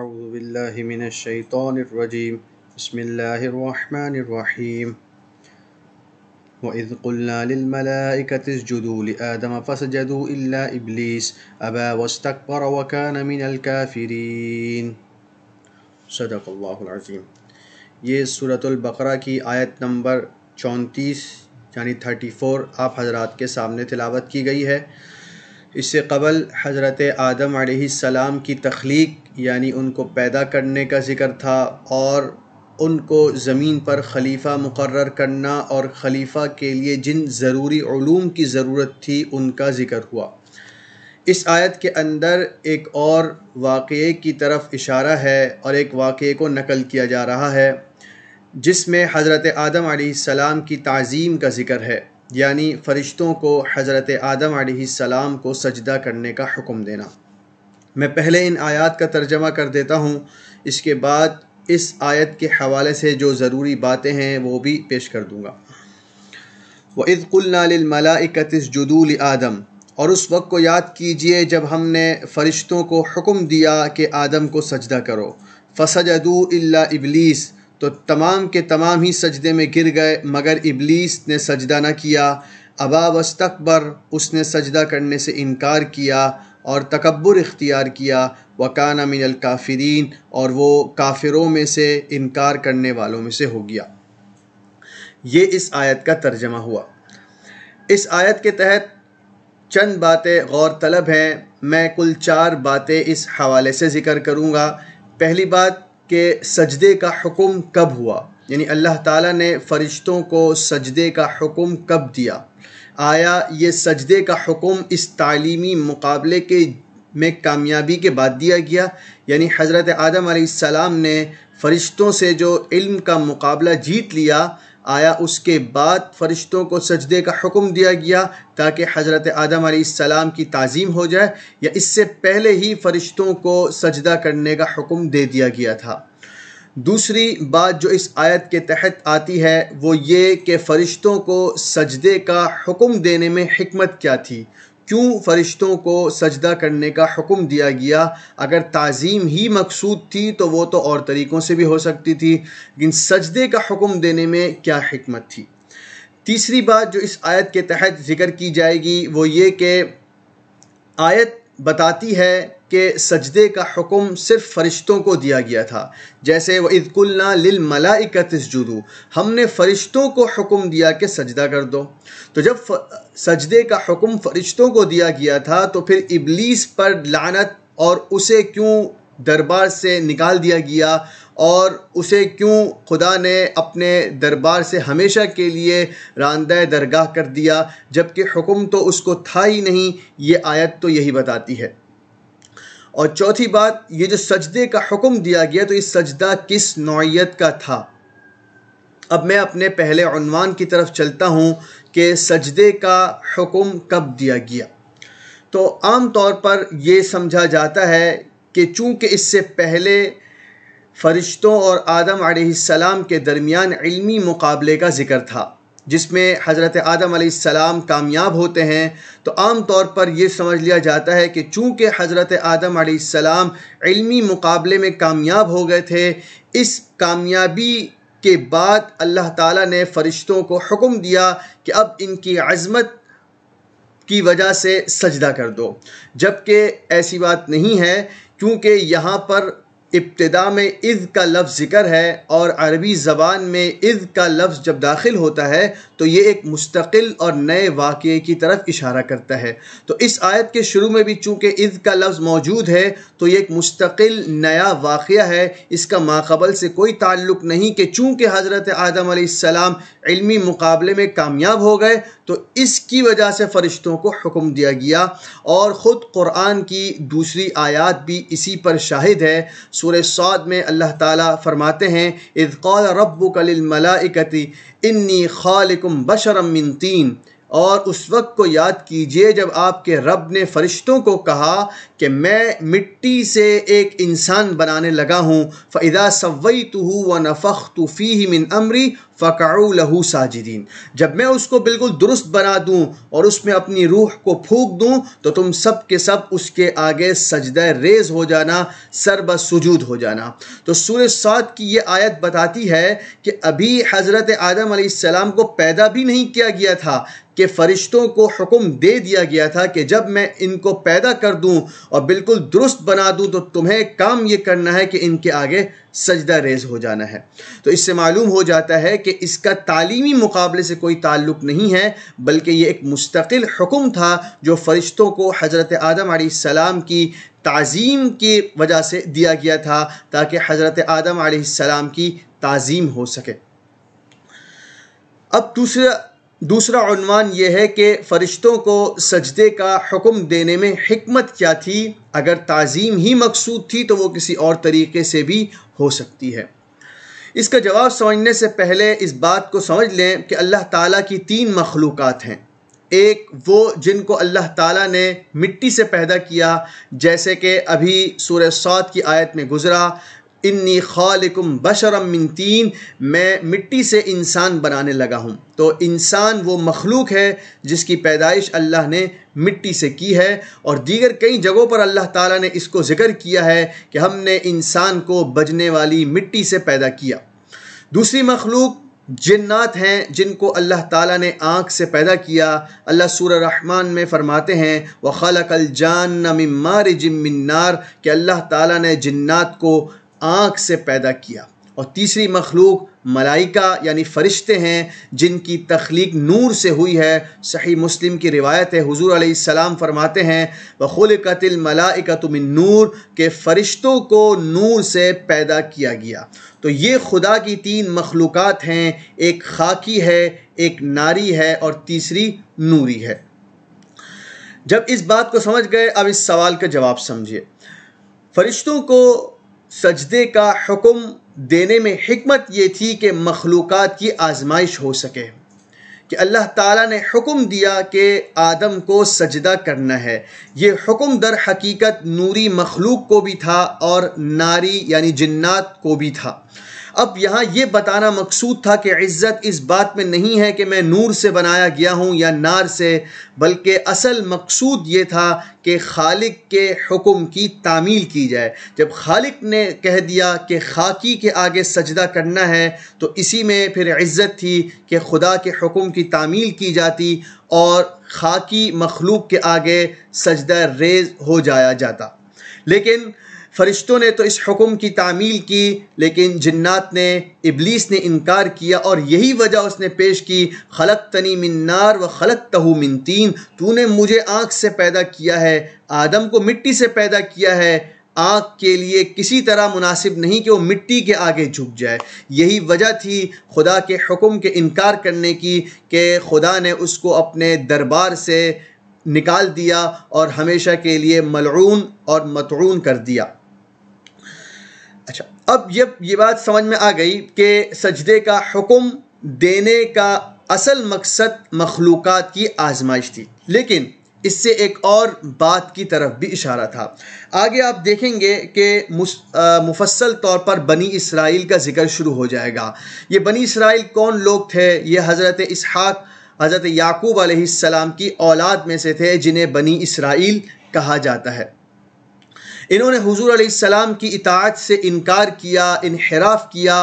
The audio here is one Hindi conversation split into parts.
अज़बिल्लिमिनशैतरजीम बसमीम वज़ ये सूरतबकरा की आयत नंबर चौंतीस यानी थर्टी फ़ोर आप हजरात के सामने तिलावत की गई है इससे कबल हज़रत आदम सलाम की तख्लीक यानी उनको पैदा करने का ज़िक्र था और उनको ज़मीन पर खलीफ़ा मुकर करना और खलीफ़ा के लिए जिन ज़रूरी की ज़रूरत थी उनका ज़िक्र हुआ इस आयत के अंदर एक और वाक़े की तरफ इशारा है और एक वाक़े को नकल किया जा रहा है जिसमें हज़रत आदम सलाम की तज़ीम का ज़िक्र है यानी फ़रिश्तों को हज़रत आदम सलाम को सजदा करने का हुक्म देना मैं पहले इन आयत का तर्जमा कर देता हूँ इसके बाद इस आयत के हवाले से जो ज़रूरी बातें हैं वो भी पेश कर दूँगा वज़कुल्नामलाकतिस जदूल आदम और उस वक्त को याद कीजिए जब हमने फ़रिश्तों को हुक्म दिया कि आदम को सजदा करो फसजदू अबलीस तो तमाम के तमाम ही सजदे में गिर गए मगर इबलीस ने सजदा ना किया अबा वस्तकबर उसने सजदा करने से इनकार किया और तकबर इख्तियार किया वकाना मिनल काफिरीन और वो काफिरों में से इनकार करने वालों में से हो गया ये इस आयत का तर्जमा हुआ इस आयत के तहत चंद बातें गौर तलब हैं मैं कुल चार बातें इस हवाले से ज़िक्र करूँगा पहली बात के सजदे का हुक्म कब हुआ यानी अल्लाह ताला ने फ़रिश्तों को सजदे का हुक्म कब दिया आया ये सजदे का हुक्म इस तालीमी मुकाबले के में कामयाबी के बाद दिया गया यानी हज़रत आदम सलाम ने फ़रिश्तों से जो इल्म का मुकाबला जीत लिया आया उसके बाद फ़रिश्तों को सजदे का हुक्म दिया गया ताकि हज़रत आदम सलाम की ताज़ीम हो जाए या इससे पहले ही फ़रिश्तों को सजदा करने का हुक्म दे दिया गया था दूसरी बात जो इस आयत के तहत आती है वो ये कि फ़रिश्तों को सजदे का हुक्म देने में हमत क्या थी क्यों फ़रिश्तों को सजदा करने का हुक्म दिया गया अगर ताज़ीम ही मकसूद थी तो वो तो और तरीक़ों से भी हो सकती थी लेकिन सजदे का हुक्म देने में क्या हमत थी तीसरी बात जो इस आयत के तहत ज़िक्र की जाएगी वो ये कि आयत बताती है कि सजदे का हुक्म सिर्फ फ़रिश्तों को दिया गया था जैसे व इदकुल्ला लिल मलाइकत जुदू हमने फ़रिश्तों को हुक्म दिया कि सजदा कर दो तो जब सजदे का हुक्म फ़रिश्तों को दिया गया था तो फिर इबलीस पर लानत और उसे क्यों दरबार से निकाल दिया गया और उसे क्यों खुदा ने अपने दरबार से हमेशा के लिए रानद दरगाह कर दिया जबकि हुक्म तो उसको था ही नहीं ये आयत तो यही बताती है और चौथी बात ये जो सजदे का हुक्म दिया गया तो ये सजदा किस नौीयत का था अब मैं अपने पहले अनवान की तरफ चलता हूँ कि सजदे का हुक्म कब दिया गया तो आम तौर पर यह समझा जाता है कि चूँकि इससे पहले फ़रिश्तों और आदम सलाम के दरमियान इल्मी मुकाबले का ज़िक्र था जिसमें हज़रत आदम सलाम कामयाब होते हैं तो आम तौर पर यह समझ लिया जाता है कि चूँकि हज़रत आदम सलाम इल्मी मुकाबले में कामयाब हो गए थे इस कामयाबी के बाद अल्लाह ताला ने फ़रिश्तों को हुक्म दिया कि अब इनकी अज़मत की वजह से सजदा कर दो जबकि ऐसी बात नहीं है क्योंकि यहाँ पर इब्तदा में इज़ का लफ्ज़ ज़िक्र है और अरबी ज़बान में इज़ का लफ्ज़ जब दाखिल होता है तो ये एक मुस्तकिल और नए वाक़े की तरफ इशारा करता है तो इस आयत के शुरू में भी चूँकि इज़ का लफ्ज़ मौजूद है तो ये एक मुस्तकिल नया वाक़ है इसका माकबल से कोई ताल्लुक़ नहीं कि चूँकि हज़रत आदम आसमाम इलमी मुकाबले में कामयाब हो गए तो इसकी वजह से फ़रिश्तों को हुक्म दिया गया और ख़ुद क़ुरान की दूसरी आयात भी इसी पर शाहिद है सूर सौद में अल्लाह ताला फरमाते हैं इज़क़ाल रब्बु कलमलाकती इन्नी खालकुम बशरम मिन तीन और उस वक्त को याद कीजिए जब आपके रब ने फरिश्तों को कहा कि मैं मिट्टी से एक इंसान बनाने लगा हूँ फ़ैदा सवई तो हूँ व नफ़ तो फ़ी मिन अमरी फ़काऊ लहू साजिदीन जब मैं उसको बिल्कुल दुरुस्त बना दूँ और उसमें अपनी रूह को फूक दूँ तो तुम सब के सब उसके आगे सजद रेज हो जाना सरब सजूद हो जाना तो सूर सात की ये आयत बताती है कि अभी हज़रत आदम आसमाम को पैदा भी नहीं किया गया था कि फ़रिश्तों को हुक्म दे दिया गया था कि जब मैं इनको पैदा कर दूं और बिल्कुल दुरुस्त बना दूं तो तुम्हें काम ये करना है कि इनके आगे सजदा रेज हो जाना है तो इससे मालूम हो जाता है कि इसका तालीमी मुकाबले से कोई ताल्लुक़ नहीं है बल्कि ये एक मुस्तकिल हुक्म था जो फ़रिश्तों को हज़रत आदम सलाम की तज़ीम की वजह से दिया गया था ताकि हज़रत आदम सलाम की तज़ीम हो सके अब दूसरा दूसरा यह है कि फ़रिश्तों को सजदे का हुक्म देने में हमत क्या थी अगर तज़ीम ही मकसूद थी तो वो किसी और तरीके से भी हो सकती है इसका जवाब समझने से पहले इस बात को समझ लें कि अल्लाह ताला की तीन मखलूक़ात हैं एक वो जिनको अल्लाह ताला ने मिट्टी से पैदा किया जैसे कि अभी सूर्य सौद की आयत में गुज़रा इन्नी खालकुम बशरम मिन तीन मैं मिट्टी से इंसान बनाने लगा हूँ तो इंसान वो मखलूक है जिसकी पैदाइश अल्लाह ने मिट्टी से की है और दीगर कई जगहों पर अल्लाह ताला ने इसको ज़िक्र किया है कि हमने इंसान को बजने वाली मिट्टी से पैदा किया दूसरी मखलूक जन्नात हैं जिनको अल्लाह ताला ने आँख से पैदा किया अल्लाह सूर रहमान में फ़रमाते हैं व जान अलजान मार जिमिनार कि अल्लाह ताला ने जन्नात को आँख से पैदा किया और तीसरी मखलूक मलाइका यानी फ़रिश्ते हैं जिनकी तख्लीक नूर से हुई है सही मुस्लिम की रिवायत है हुजूर सलाम फरमाते हैं बखुल कतिल तुम नूर के फ़रिश्तों को नूर से पैदा किया गया तो ये खुदा की तीन मखलूक़ हैं एक खाकी है एक नारी है और तीसरी नूरी है जब इस बात को समझ गए अब इस सवाल का जवाब समझिए फरिश्तों को सजदे का हुक्म देने में हमत ये थी कि मखलूक़ की आजमाइश हो सके कि अल्लाह ताला ने हुक्म दिया कि आदम को सजदा करना है ये हुक्म दर हकीकत नूरी मखलूक को भी था और नारी यानी जन्नात को भी था अब यहाँ ये बताना मकसूद था कि इज़्ज़त इस बात में नहीं है कि मैं नूर से बनाया गया हूँ या नार से बल्कि असल मकसूद ये था कि खालिक के हुक्म की तामील की जाए जब खालिक ने कह दिया कि खाकी के आगे सजदा करना है तो इसी में फिर इज़्ज़त थी कि खुदा के हुक्म की तामील की जाती और खाकी मखलूक के आगे सजदा रेज हो जाया जाता लेकिन फ़रिश्तों ने तो इस हुक्म की तामील की लेकिन जन्नात ने इबलीस ने इनकार किया और यही वजह उसने पेश की खलक तनी मिन्नार व खलक तहु मिन तीन तूने मुझे आँख से पैदा किया है आदम को मिट्टी से पैदा किया है आँख के लिए किसी तरह मुनासिब नहीं कि वो मिट्टी के आगे झुक जाए यही वजह थी खुदा के हुक्म के इनकार करने की कि खुदा ने उसको अपने दरबार से निकाल दिया और हमेशा के लिए मलून और मतरून कर दिया अच्छा अब ये ये बात समझ में आ गई कि सजदे का हुक्म देने का असल मकसद मखलूक़ की आजमाइश थी लेकिन इससे एक और बात की तरफ भी इशारा था आगे आप देखेंगे कि मुफसल तौर पर बनी इसराइल का जिक्र शुरू हो जाएगा ये बनी इसराइल कौन लोग थे ये हज़रत इसहाक हज़रत याकूब आसमाम की औलाद में से थे जिन्हें बनी इसराइल कहा जाता है इन्होंने हजूर सलाम की इतात से इनकार किया इनहराफ किया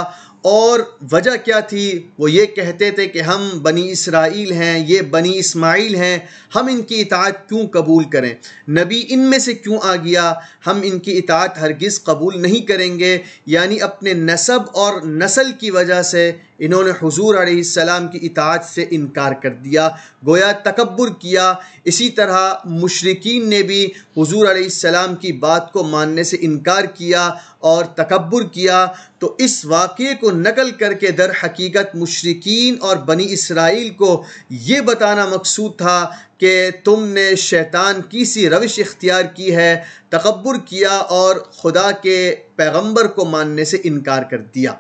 और वजह क्या थी वो ये कहते थे कि हम बनी इसराइल हैं ये बनी इस्माइल हैं हम इनकी इतात क्यों कबूल करें नबी इनमें से क्यों आ गया हम इनकी इतात हरगिज़ कबूल नहीं करेंगे यानी अपने नसब और नस्ल की वजह से इन्होंने हजूर आसमाम की इताज से इनकार कर दिया गोया तकबर किया इसी तरह मशरकिन ने भी हजूर आसमाम की बात को मानने से इनकार किया और तकबर किया तो इस वाक़े को नकल करके दर हकीकत मशरकिन और बनी इसराइल को ये बताना मकसूद था कि तुमने शैतान की सी रविश इख्तियार की है तकबर किया और ख़ुदा के पैगंबर को मानने से इनकार कर दिया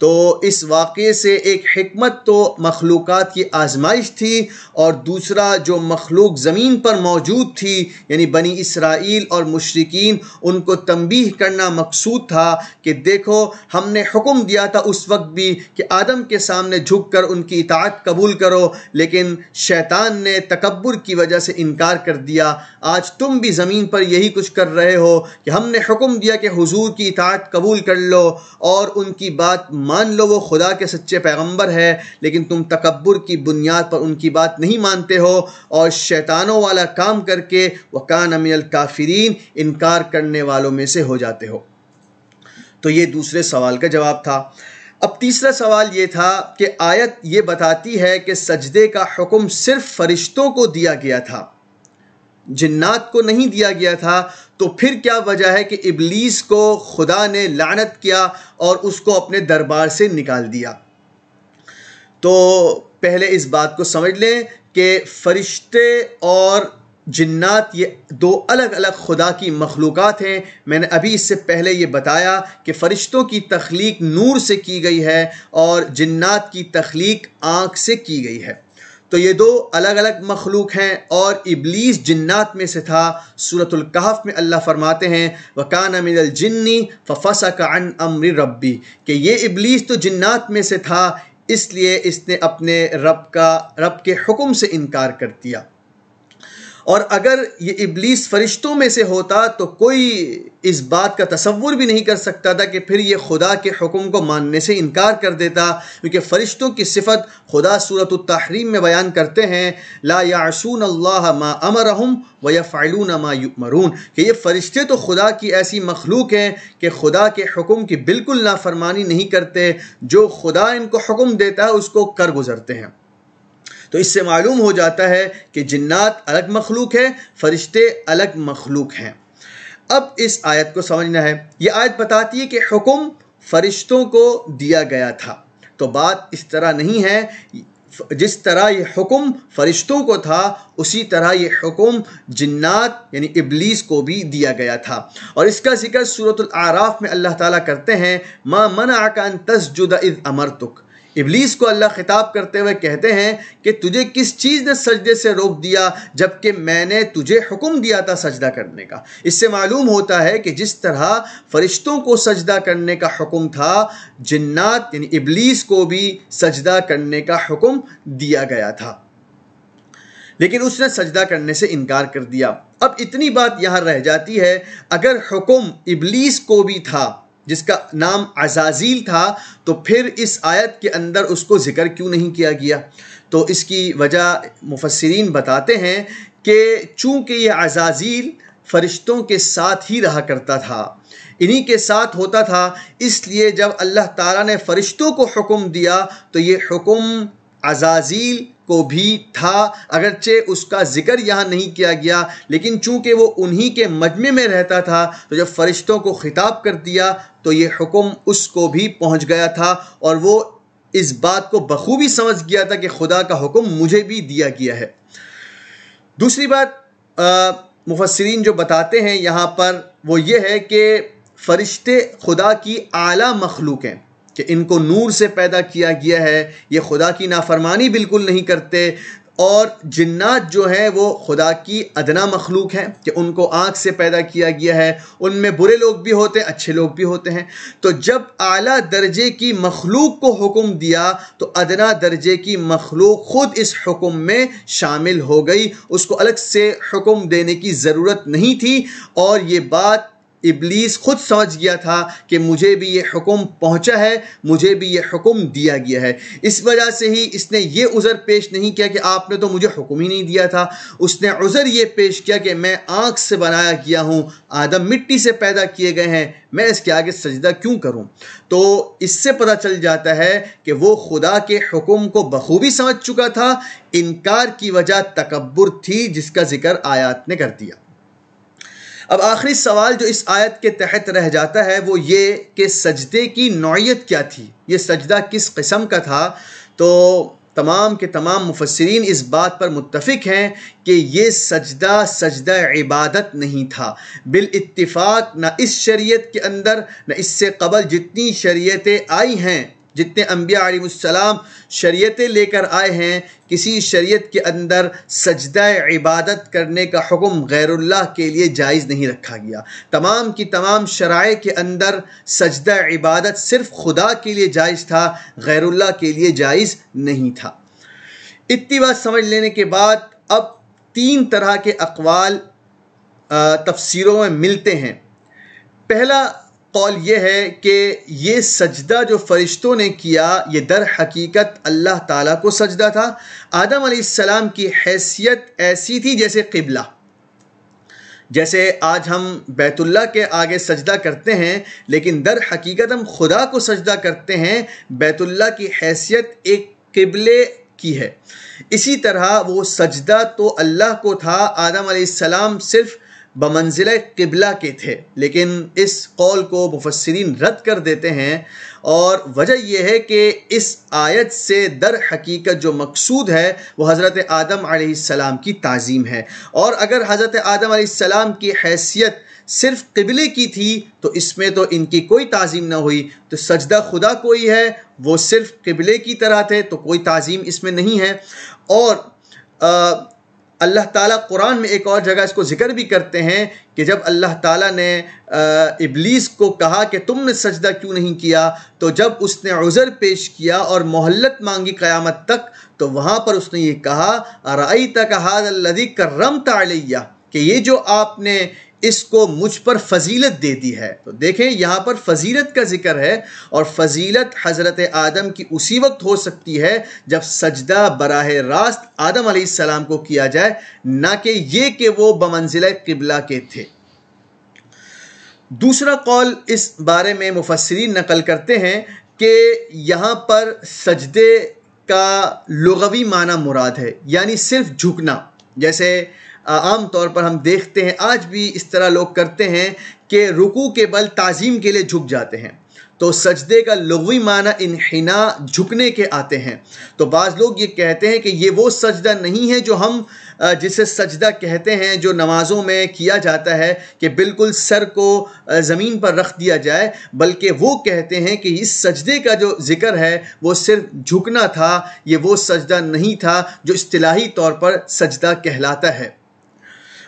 तो इस वाक़े से एक हमत तो मखलूक की आजमाइश थी और दूसरा जो मखलूक ज़मीन पर मौजूद थी यानी बनी इसराइल और मशरकिन उनको तंबीह करना मकसूद था कि देखो हमने हुक्म दिया था उस वक्त भी कि आदम के सामने झुक कर उनकी इतात कबूल करो लेकिन शैतान ने तकबर की वजह से इनकार कर दिया आज तुम भी ज़मीन पर यही कुछ कर रहे हो कि हमने हुक्म दिया कि हुजूर की इतात कबूल कर लो और उनकी बात मान लो वो खुदा के सच्चे पैगंबर है लेकिन तुम तकबर की बुनियाद पर उनकी बात नहीं मानते हो और शैतानों वाला काम करके वकान अमिल काफरीन इनकार करने वालों में से हो जाते हो तो ये दूसरे सवाल का जवाब था अब तीसरा सवाल ये था कि आयत ये बताती है कि सजदे का हुक्म सिर्फ फरिश्तों को दिया गया था जिन्नात को नहीं दिया गया था तो फिर क्या वजह है कि इबलीस को खुदा ने लानत किया और उसको अपने दरबार से निकाल दिया तो पहले इस बात को समझ लें कि फरिश्ते और जिन्नात ये दो अलग अलग खुदा की मखलूक़ हैं मैंने अभी इससे पहले ये बताया कि फ़रिश्तों की तख्लीक नूर से की गई है और जन्ात की तख्लीक आँख से की गई है तो ये दो अलग अलग मखलूक हैं और इबलीस जन्ात में से था सूरतुल्कहफ में अल्लाह फरमाते हैं वकान मिनल जिन्नी फ़सा का अन अमर रब्बी कि ये इबलीस तो जन्ात में से था इसलिए इसने अपने रब का रब के हुक्म से इनकार कर दिया और अगर ये इबलीस फरिश्तों में से होता तो कोई इस बात का तस्वुर भी नहीं कर सकता था कि फिर ये खुदा के हुक्म को मानने से इनकार कर देता क्योंकि फ़रिश्तों की सिफत खुदा सूरत तहरीम में बयान करते हैं ला यासून अल्लाह मा अमर व या फ़ालून मा मरून कि ये फ़रिश्ते तो खुदा की ऐसी मखलूक हैं कि खुदा के हुक्म की बिल्कुल नाफरमानी नहीं करते जो खुदा इनको हुक्म देता है उसको कर गुज़रते हैं तो इससे मालूम हो जाता है कि जन्ात अलग मखलूक है फरिश्ते अलग मखलूक हैं अब इस आयत को समझना है ये आयत बताती है कि हुक्म फरिश्तों को दिया गया था तो बात इस तरह नहीं है जिस तरह ये हुक्म फरिश्तों को था उसी तरह ये हुक्म जन्नात यानी इबलीस को भी दिया गया था और इसका जिक्र सूरत आराफ में अल्लाह ताला करते हैं मा मना कान जुदा इज़ अमर तुक इबलीस को अल्लाह खिताब करते हुए कहते हैं कि तुझे किस चीज़ ने सजदे से रोक दिया जबकि मैंने तुझे हुक्म दिया था सजदा करने का इससे मालूम होता है कि जिस तरह फरिश्तों को सजदा करने का हुक्म था जन्नात यानी इबलीस को भी सजदा करने का हुक्म दिया गया था लेकिन उसने सजदा करने से इनकार कर दिया अब इतनी बात यहाँ रह जाती है अगर हुक्म इबलीस को भी था जिसका नाम अजाजील था तो फिर इस आयत के अंदर उसको ज़िक्र क्यों नहीं किया गया तो इसकी वजह मुफसरीन बताते हैं कि चूँकि यह अजाजील फ़रिश्तों के साथ ही रहा करता था इन्हीं के साथ होता था इसलिए जब अल्लाह ताला ने फ़रिश्तों को हुक्म दिया तो ये हुक्म अजाजील को भी था अगरचे उसका जिक्र यहाँ नहीं किया गया लेकिन चूंकि वो उन्हीं के मजमे में रहता था तो जब फरिश्तों को ख़िताब कर दिया तो ये हुक्म उसको भी पहुँच गया था और वो इस बात को बखूबी समझ गया था कि खुदा का हुक्म मुझे भी दिया गया है दूसरी बात मुफसरीन जो बताते हैं यहाँ पर वो ये है कि फ़रिश्ते खुदा की आला मखलूक हैं कि इनको नूर से पैदा किया गया है ये खुदा की नाफरमानी बिल्कुल नहीं करते और जन्ात जो है वो खुदा की अदना मखलूक है कि उनको आँख से पैदा किया गया है उनमें बुरे लोग भी होते हैं अच्छे लोग भी होते हैं तो जब आला दर्जे की मखलूक को हुक्म दिया तो अदना दर्जे की मखलूक ख़ुद इस हुक्म में शामिल हो गई उसको अलग से हुक्म देने की ज़रूरत नहीं थी और ये बात इबलीस ख़ुद समझ गया था कि मुझे भी ये हुक्म पहुंचा है मुझे भी ये हुक्म दिया गया है इस वजह से ही इसने ये उज़र पेश नहीं किया कि आपने तो मुझे हुक्म ही नहीं दिया था उसने उज़र ये पेश किया कि मैं आँख से बनाया गया हूँ आदम मिट्टी से पैदा किए गए हैं मैं इसके आगे सजदा क्यों करूं तो इससे पता चल जाता है कि वो खुदा के हुक्म को बखूबी समझ चुका था इनकार की वजह तकबर थी जिसका जिक्र आयात ने कर दिया अब आखिरी सवाल जो इस आयत के तहत रह जाता है वो ये कि सजदे की नौीयत क्या थी ये सजदा किस किस्म का था तो तमाम के तमाम मुफसरीन इस बात पर मुतफिक हैं कि ये सजदा सजदा इबादत नहीं था बिल इत्तिफाक ना इस शरीयत के अंदर न इससे कबल जितनी शरीयतें आई हैं जितने अम्बिया आलिम शरीतें लेकर आए हैं किसी शरीत के अंदर सजदा इबादत करने का हुक्म गैरुल्लाह के लिए जायज़ नहीं रखा गया तमाम की तमाम शराय के अंदर सजदा इबादत सिर्फ खुदा के लिए जायज़ था गैरुल्लाह के लिए जायज़ नहीं था इतनी बात समझ लेने के बाद अब तीन तरह के अकवाल तफसरों में मिलते हैं पहला कौल ये है कि ये सजदा जो फ़रिश्तों ने किया ये दर हकीकत अल्लाह ताला को सजदा था आदम आसमाम की हैसियत ऐसी थी जैसे किबला जैसे आज हम बैतुल्ला के आगे सजदा करते हैं लेकिन दर हकीकत हम खुदा को सजदा करते हैं बैतुल्ला की हैसियत एक किबले की है इसी तरह वो सजदा तो अल्लाह को था आदम आसमाम सिर्फ़ बमंजिल किबला के थे लेकिन इस कौल को मुफसरीन रद्द कर देते हैं और वजह यह है कि इस आयत से दर हकीकत जो मकसूद है वो हज़रत आदम सलाम की तज़ीम है और अगर हज़रत आदम सलाम की हैसियत सिर्फ किबले की थी तो इसमें तो इनकी कोई तज़ीम ना हुई तो सजदा खुदा कोई है वो सिर्फ किबले की तरह थे तो कोई तज़ीम इसमें नहीं है और आ, अल्लाह ताला कुरान में एक और जगह इसको ज़िक्र भी करते हैं कि जब अल्लाह ताला ने इबलीस को कहा कि तुमने सजदा क्यों नहीं किया तो जब उसने उज़र पेश किया और मोहल्लत मांगी क़यामत तक तो वहाँ पर उसने ये कहा रई तक हादि करम तलिया कि ये जो आपने इसको मुझ पर फजीलत दे दी है तो देखें यहाँ पर फजीलत का जिक्र है और फजीलत हज़रत आदम की उसी वक्त हो सकती है जब सजदा बराह रास्त आदम सलाम को किया जाए ना कि ये कि वो बमंजिल किबला के थे दूसरा कौल इस बारे में मुफसरी नकल करते हैं कि यहाँ पर सजदे का लगवी माना मुराद है यानी सिर्फ झुकना जैसे आम तौर पर हम देखते हैं आज भी इस तरह लोग करते हैं कि रुकू के बल ताज़ीम के लिए झुक जाते हैं तो सजदे का लघवी माना इनहिना झुकने के आते हैं तो बाज़ लोग ये कहते हैं कि ये वो सजदा नहीं है जो हम जिसे सजदा कहते हैं जो नमाज़ों में किया जाता है कि बिल्कुल सर को ज़मीन पर रख दिया जाए बल्कि वो कहते हैं कि इस सजदे का जो ज़िक्र है वो सिर्फ झुकना था ये वो सजदा नहीं था जो अतलाही तौर पर सजदा कहलाता है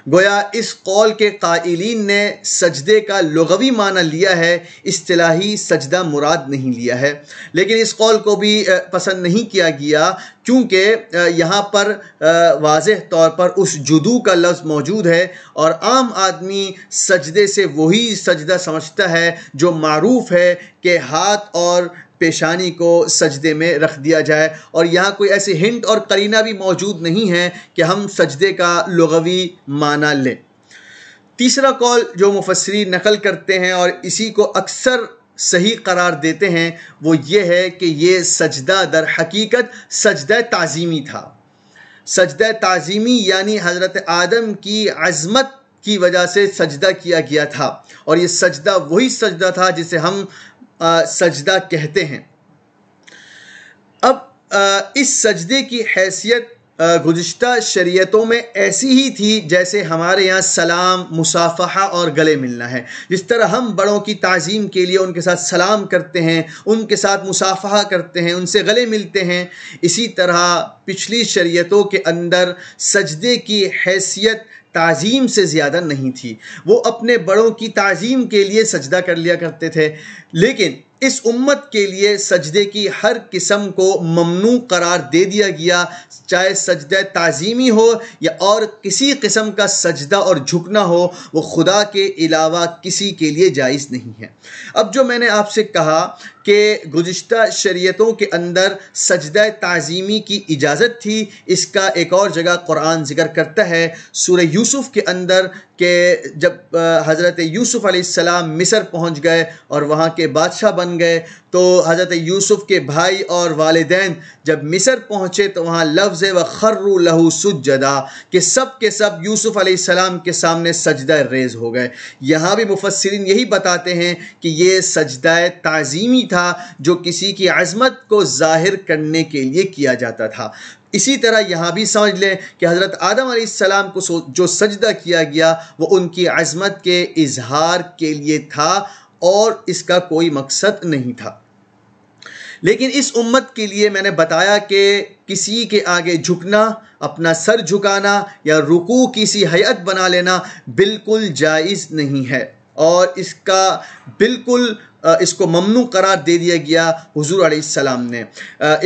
गोया इस कौल के कायलिन ने सजदे का लगवी माना लिया है असलाही सजदा मुराद नहीं लिया है लेकिन इस कौल को भी पसंद नहीं किया गया चूँकि यहाँ पर वाज तौर पर उस जुदू का लफ्ज़ मौजूद है और आम आदमी सजदे से वही सजदा समझता है जो मरूफ़ है कि हाथ और पेशानी को सजदे में रख दिया जाए और यहाँ कोई ऐसे हिंट और करीना भी मौजूद नहीं है कि हम सजदे का लगवी माना लें तीसरा कॉल जो मुफसरी नकल करते हैं और इसी को अक्सर सही करार देते हैं वो ये है कि ये सजदा दर हकीकत सजद ताज़ीमी था सजद ताज़ीमी यानी हज़रत आदम की अज़मत की वजह से सजदा किया गया था और ये सजदा वही सजदा था जिसे हम सजदा कहते हैं अब इस सजदे की हैसियत गुज्त शरीयतों में ऐसी ही थी जैसे हमारे यहाँ सलाम मुसाफ़ा और गले मिलना है जिस तरह हम बड़ों की तज़ीम के लिए उनके साथ सलाम करते हैं उनके साथ मुसाफ़ा करते हैं उनसे गले मिलते हैं इसी तरह पिछली शरीयतों के अंदर सजदे की हैसियत ताज़ीम से ज़्यादा नहीं थी वो अपने बड़ों की ताज़ीम के लिए सजदा कर लिया करते थे लेकिन इस उम्मत के लिए सजदे की हर किस्म को ममनू करार दे दिया गया चाहे सजद ताज़ीमी हो या और किसी किस्म का सजदा और झुकना हो वो खुदा के अलावा किसी के लिए जायज़ नहीं है अब जो मैंने आपसे कहा कि गुज्त शरीयतों के अंदर सजद तज़ीमी की इजाज़त थी इसका एक और जगह कुरान जिक्र करता है सूर यूसुफ़ के अंदर के जब हज़रत यूसुफ़ सलाम मिसर पहुँच गए और वहाँ के बादशाह बन गए तो हज़रत यूसुफ़ के भाई और वालदेन जब मिसर पहुँचे तो वहाँ लफ्ज़ व खर्रु लहू सुजदा के सब के सब यूसुफ़ सलाम के सामने सजदा रेज हो गए यहाँ भी मुफसरिन यही बताते हैं कि ये सजदा तज़ीमी था जो किसी की अजमत को ज़ाहिर करने के लिए किया जाता था इसी तरह यहाँ भी समझ लें कि हज़रत आदम सलाम को जो सजदा किया गया वो उनकी अजमत के इजहार के लिए था और इसका कोई मकसद नहीं था लेकिन इस उम्मत के लिए मैंने बताया कि किसी के आगे झुकना अपना सर झुकाना या रुकू किसी हयत बना लेना बिल्कुल जायज़ नहीं है और इसका बिल्कुल इसको ममनू करार दे दिया गया हजूर आसमाम ने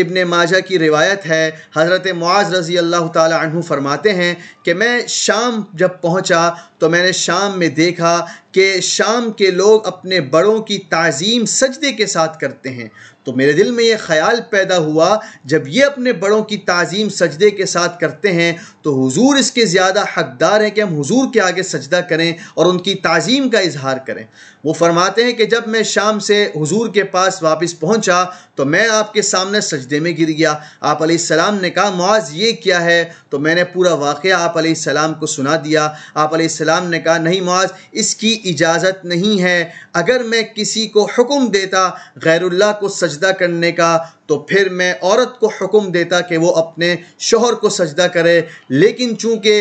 इबन माजा की रिवायत है हज़रत मुआज़ रज़ी अल्लाह तु फरमाते हैं कि मैं शाम जब पहुंचा तो मैंने शाम में देखा कि शाम के लोग अपने बड़ों की तज़ीम सजदे के साथ करते हैं तो मेरे दिल में ये ख्याल पैदा हुआ जब ये अपने बड़ों की तज़ीम सजदे के साथ करते हैं तो हुजूर इसके ज़्यादा हकदार हैं कि हम हुजूर के आगे सजदा करें और उनकी तज़ीम का इजहार करें वो फरमाते हैं कि जब मैं शाम शाम से हुजूर के पास वापस पहुंचा तो मैं आपके सामने सजदे में गिर गया आप सलाम ने कहा मुआज ये क्या है तो मैंने पूरा वाक़ आप सलाम को सुना दिया आप सलाम ने कहा नहीं मुआज इसकी इजाज़त नहीं है अगर मैं किसी को हुक्म देता गैरुल्ला को सजदा करने का तो फिर मैं औरत को हुक्म देता कि वो अपने शोहर को सजदा करे लेकिन चूँकि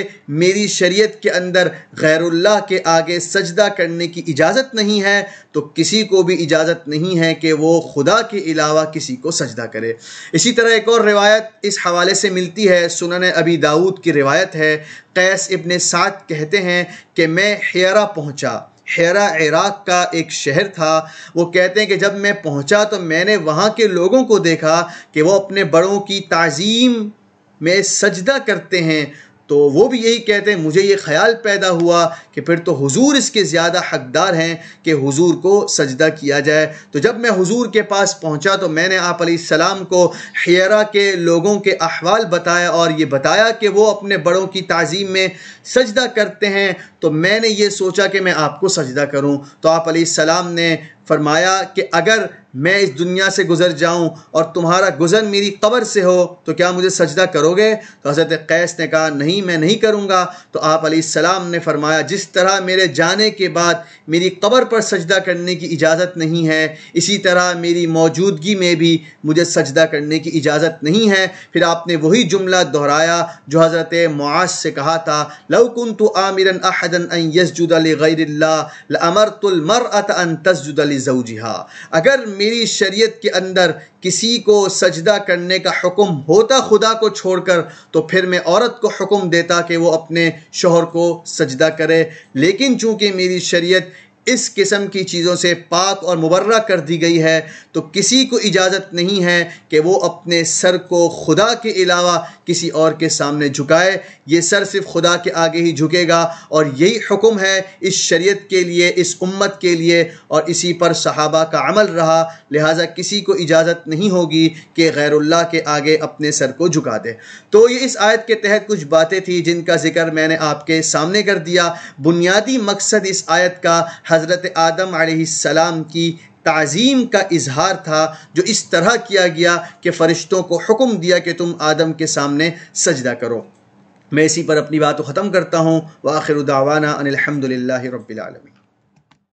मेरी शरीयत के अंदर गैरुल्लाह के आगे सजदा करने की इजाज़त नहीं है तो किसी को भी इजाज़त नहीं है कि वो खुदा के अलावा किसी को सजदा करे इसी तरह एक और रिवायत इस हवाले से मिलती है सुनन अबी दाऊद की रिवायत है कैस इबन सात कहते हैं कि मैं हेरा पहुँचा हेरा इराक का एक शहर था वो कहते हैं कि जब मैं पहुंचा तो मैंने वहाँ के लोगों को देखा कि वो अपने बड़ों की तज़ीम में सजदा करते हैं तो वो भी यही कहते हैं मुझे ये ख्याल पैदा हुआ कि फिर तो हुजूर इसके ज़्यादा हकदार हैं कि हुजूर को सजदा किया जाए तो जब मैं हुजूर के पास पहुंचा तो मैंने आप सलाम को हेरा के लोगों के अहवाल बताया और ये बताया कि वो अपने बड़ों की तज़ीम में सजदा करते हैं तो मैंने ये सोचा कि मैं आपको सजदा करूं तो आप सलाम ने फरमाया कि अगर मैं इस दुनिया से गुजर जाऊं और तुम्हारा गुजर मेरी कब्र से हो तो क्या मुझे सजदा करोगे तो हज़रत कैस ने कहा नहीं मैं नहीं करूंगा तो आप सलाम ने फरमाया जिस तरह मेरे जाने के बाद मेरी कब्र पर सजदा करने की इजाज़त नहीं है इसी तरह मेरी मौजूदगी में भी मुझे सजदा करने की इजाज़त नहीं है फिर आपने वही जुमला दोहराया जो हज़रत मुआज से कहा था लवकुन तो आमिरन अहद अहदन अन यसजुद लमरतुलमरअत अन तस्जुद लजहा अगर मेरी शरीयत के अंदर किसी को सजदा करने का हुक्म होता खुदा को छोड़कर तो फिर मैं औरत को हुक्म देता कि वो अपने शोहर को सजदा करे लेकिन चूंकि मेरी शरीयत इस किस्म की चीज़ों से पाक और मुबर्रा कर दी गई है तो किसी को इजाज़त नहीं है कि वो अपने सर को खुदा के अलावा किसी और के सामने झुकाए ये सर सिर्फ खुदा के आगे ही झुकेगा और यही हुक्म है इस शरीयत के लिए इस उम्मत के लिए और इसी पर सहाबा का अमल रहा लिहाजा किसी को इजाज़त नहीं होगी कि गैरुल्ला के आगे अपने सर को झुका दे तो ये इस आयत के तहत कुछ बातें थी जिनका ज़िक्र मैंने आपके सामने कर दिया बुनियादी मकसद इस आयत का हज़रत आदम आसमाम की तज़ीम का इजहार था जो इस तरह किया गया कि फ़रिश्तों को हुक्म दिया कि तुम आदम के सामने सजदा करो मैं इसी पर अपनी बात को ख़त्म करता हूँ व आखिर दावाना अनिलहमदिल्ला रबालमी